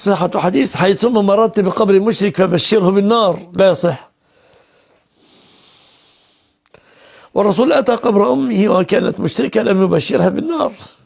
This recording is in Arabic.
صحة حديث حيثما مررت بقبر مشرك فبشره بالنار لا يصح والرسول أتى قبر أمه وكانت مشركة لم يبشرها بالنار